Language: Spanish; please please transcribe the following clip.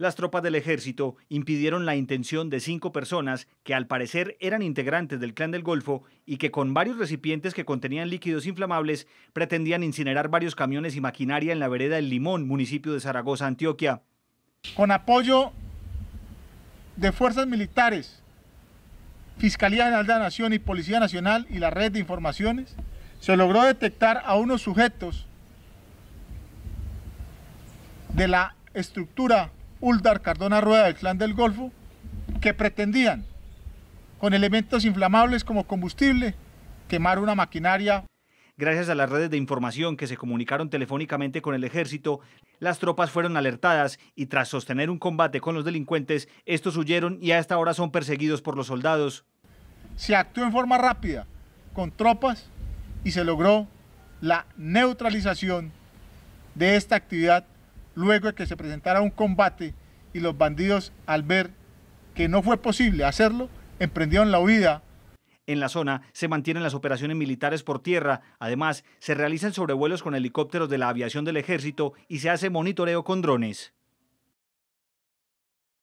Las tropas del ejército impidieron la intención de cinco personas que al parecer eran integrantes del clan del Golfo y que con varios recipientes que contenían líquidos inflamables pretendían incinerar varios camiones y maquinaria en la vereda del Limón, municipio de Zaragoza, Antioquia. Con apoyo de fuerzas militares, Fiscalía General de la Nación y Policía Nacional y la red de informaciones, se logró detectar a unos sujetos de la estructura Uldar Cardona Rueda del Clan del Golfo, que pretendían, con elementos inflamables como combustible, quemar una maquinaria. Gracias a las redes de información que se comunicaron telefónicamente con el ejército, las tropas fueron alertadas y tras sostener un combate con los delincuentes, estos huyeron y a esta hora son perseguidos por los soldados. Se actuó en forma rápida con tropas y se logró la neutralización de esta actividad luego de que se presentara un combate y los bandidos, al ver que no fue posible hacerlo, emprendieron la huida. En la zona se mantienen las operaciones militares por tierra. Además, se realizan sobrevuelos con helicópteros de la aviación del ejército y se hace monitoreo con drones.